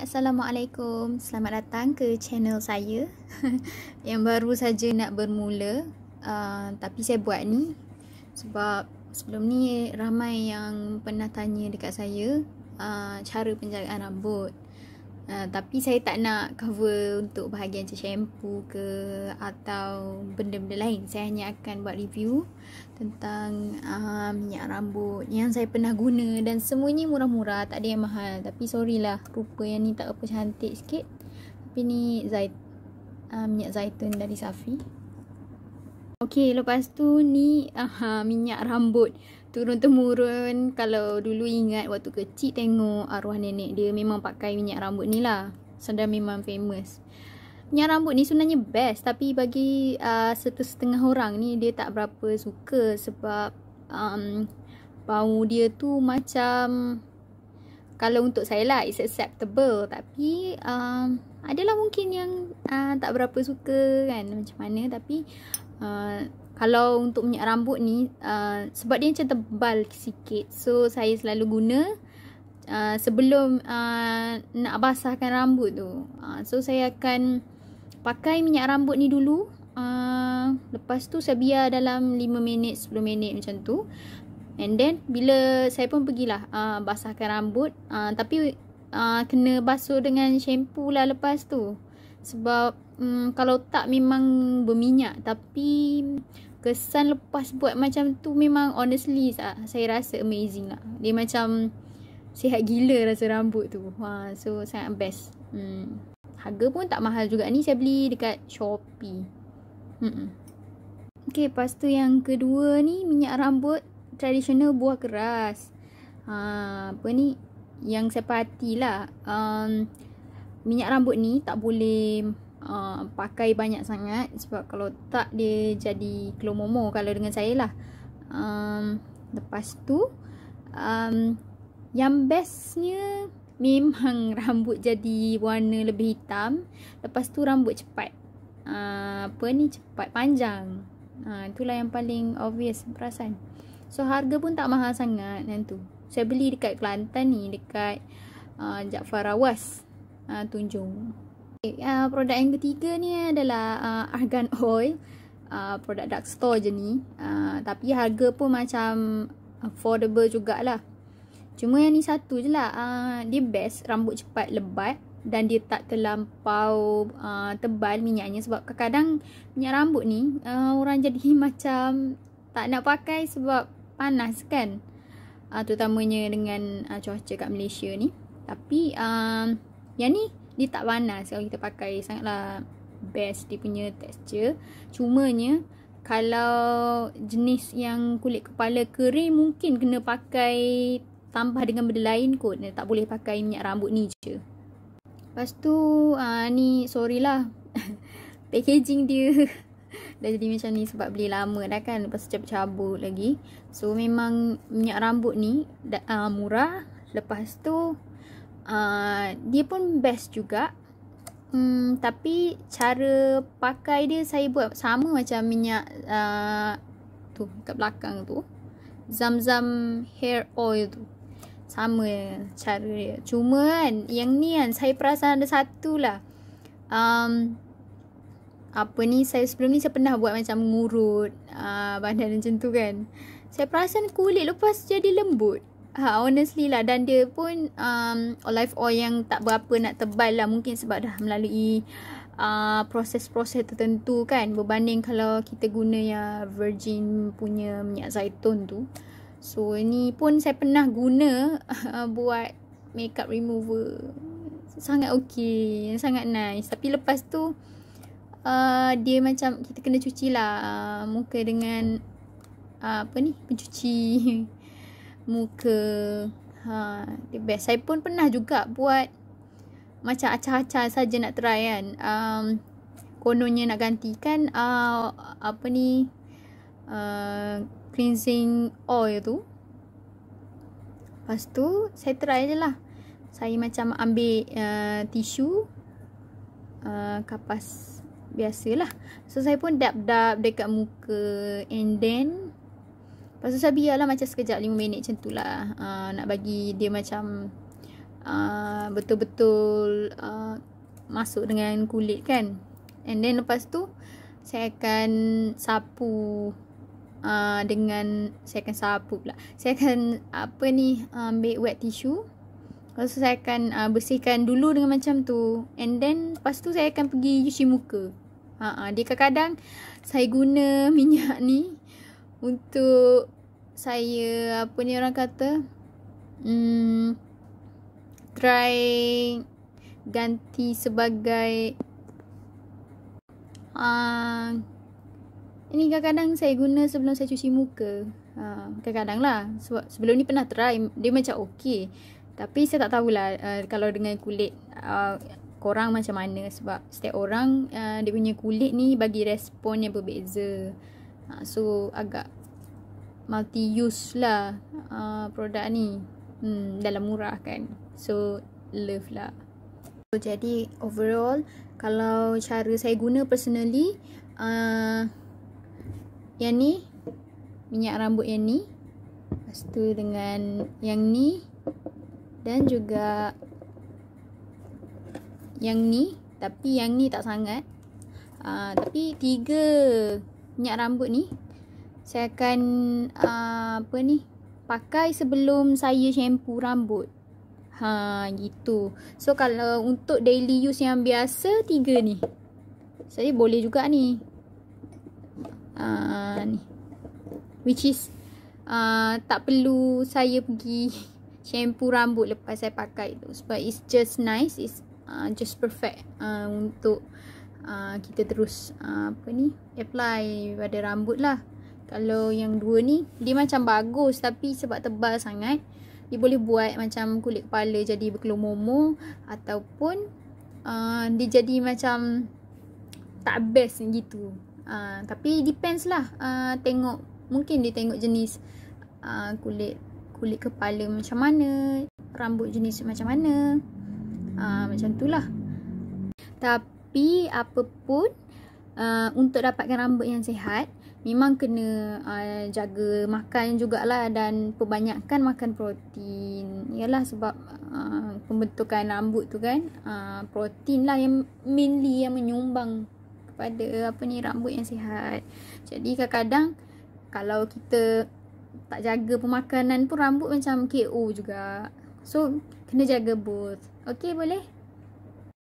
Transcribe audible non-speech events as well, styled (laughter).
Assalamualaikum Selamat datang ke channel saya (laughs) Yang baru saja nak bermula uh, Tapi saya buat ni Sebab sebelum ni Ramai yang pernah tanya dekat saya uh, Cara penjagaan rambut Ah, tapi saya tak nak cover untuk bahagian macam shampoo ke atau benda-benda lain. Saya hanya akan buat review tentang uh, minyak rambut yang saya pernah guna dan semuanya murah-murah. Tak ada yang mahal. Tapi sorry lah. Rupa yang ni tak apa cantik sikit. Tapi ni zait, uh, minyak zaitun dari Safi. Okey, lepas tu ni aha, minyak rambut turun-temurun. Kalau dulu ingat waktu kecil tengok arwah nenek dia memang pakai minyak rambut ni lah. Sedar memang famous. Minyak rambut ni sebenarnya best tapi bagi uh, setengah orang ni dia tak berapa suka sebab um, bau dia tu macam kalau untuk saya lah it's acceptable tapi um, adalah mungkin yang uh, tak berapa suka kan macam mana tapi uh, kalau untuk minyak rambut ni uh, sebab dia macam tebal sikit so saya selalu guna uh, sebelum uh, nak basahkan rambut tu uh, so saya akan pakai minyak rambut ni dulu uh, lepas tu saya biar dalam 5 minit 10 minit macam tu and then bila saya pun pergilah uh, basahkan rambut uh, tapi uh, kena basuh dengan shampoo lah lepas tu sebab um, kalau tak memang berminyak tapi kesan lepas buat macam tu memang honestly sah, saya rasa amazing lah. Dia macam sihat gila rasa rambut tu. Ha, so sangat best. Hmm. Harga pun tak mahal juga. Ni saya beli dekat Shopee. Hmm. Okay, lepas tu yang kedua ni minyak rambut tradisional buah keras. Ha, apa ni? Yang saya perhatilah. Um, minyak rambut ni tak boleh Uh, pakai banyak sangat sebab kalau tak dia jadi kelomomo kalau dengan saya lah um, lepas tu um, yang bestnya memang (laughs) rambut jadi warna lebih hitam lepas tu rambut cepat uh, apa ni cepat panjang uh, itulah yang paling obvious perasan so harga pun tak mahal sangat yang tu saya beli dekat Kelantan ni dekat uh, Jaafar uh, Tunjung Okay, uh, produk yang ketiga ni adalah uh, argan oil. Uh, produk dark store je ni. Uh, tapi harga pun macam affordable jugalah. Cuma yang ni satu je lah. Uh, dia best. Rambut cepat lebat. Dan dia tak terlampau uh, tebal minyaknya. Sebab kadang-kadang minyak rambut ni uh, orang jadi (laughs) macam tak nak pakai sebab panas kan. Uh, terutamanya dengan uh, cuaca kat Malaysia ni. Tapi uh, yang ni dia tak panas kalau kita pakai sangatlah best dia punya texture cumanya kalau jenis yang kulit kepala kering mungkin kena pakai tambah dengan benda lain kot dia tak boleh pakai minyak rambut ni je lepas tu uh, ni sorry lah (laughs) packaging dia (laughs) dah jadi macam ni sebab beli lama dah kan lepas cepat cabut lagi so memang minyak rambut ni uh, murah lepas tu uh, dia pun best juga hmm, tapi cara pakai dia saya buat sama macam minyak uh, tu kat belakang tu zam-zam hair oil tu sama cara dia cuma kan yang ni kan saya perasan ada satu lah um, apa ni saya sebelum ni saya pernah buat macam ngurut uh, badan macam tu kan saya perasan kulit lepas jadi lembut ha, honestly lah dan dia pun um, olive oil yang tak berapa nak tebal lah mungkin sebab dah melalui uh, proses-proses tertentu kan berbanding kalau kita guna ya virgin punya minyak zaitun tu so ni pun saya pernah guna uh, buat makeup remover sangat okey sangat nice tapi lepas tu uh, dia macam kita kena cuci lah uh, muka dengan uh, apa ni pencuci (laughs) muka ha dia best saya pun pernah juga buat macam acah-acah saja nak try kan um, kononnya nak gantikan uh, apa ni uh, cleansing oil tu lepas tu saya try je lah saya macam ambil uh, tisu uh, kapas biasalah so saya pun dab-dab dekat muka and then Lepas tu saya biarlah macam sekejap 5 minit macam tu lah. Uh, nak bagi dia macam ah, betul-betul uh, masuk dengan kulit kan. And then lepas tu saya akan sapu uh, dengan saya akan sapu pula. Saya akan apa ni ambil wet tissue. Lepas tu saya akan uh, bersihkan dulu dengan macam tu. And then lepas tu saya akan pergi cuci muka. Uh, uh, dia kadang-kadang saya guna (laughs) minyak ni untuk saya apa ni orang kata hmm try ganti sebagai uh, ini kadang-kadang saya guna sebelum saya cuci muka uh, kadang-kadang lah sebab sebelum ni pernah try dia macam okey tapi saya tak tahulah uh, kalau dengan kulit uh, korang macam mana sebab setiap orang uh, dia punya kulit ni bagi respon yang berbeza uh, Ha, so agak multi use lah uh, produk ni hmm, dalam murah kan so love lah so, jadi overall kalau cara saya guna personally uh, yang ni minyak rambut yang ni lepas tu dengan yang ni dan juga yang ni tapi yang ni tak sangat uh, tapi tiga minyak rambut ni saya akan uh, apa ni pakai sebelum saya shampoo rambut. Ha gitu. So kalau untuk daily use yang biasa tiga ni. Saya boleh juga ni. Ah uh, ni. Which is uh, tak perlu saya pergi (laughs) shampoo rambut lepas saya pakai tu sebab it's just nice, it's uh, just perfect uh, untuk uh, kita terus uh, apa ni apply pada rambut lah kalau yang dua ni dia macam bagus tapi sebab tebal sangat dia boleh buat macam kulit kepala jadi berkelumumu ataupun uh, dia jadi macam tak best gitu uh, tapi depends lah uh, tengok mungkin dia tengok jenis uh, kulit kulit kepala macam mana rambut jenis macam mana uh, macam tu lah tapi tapi apa pun uh, untuk dapatkan rambut yang sihat memang kena uh, jaga makan jugalah dan perbanyakkan makan protein ialah sebab uh, pembentukan rambut tu kan uh, protein lah yang mainly yang menyumbang kepada apa ni rambut yang sihat jadi kadang-kadang kalau kita tak jaga pemakanan pun rambut macam KO juga so kena jaga both okey boleh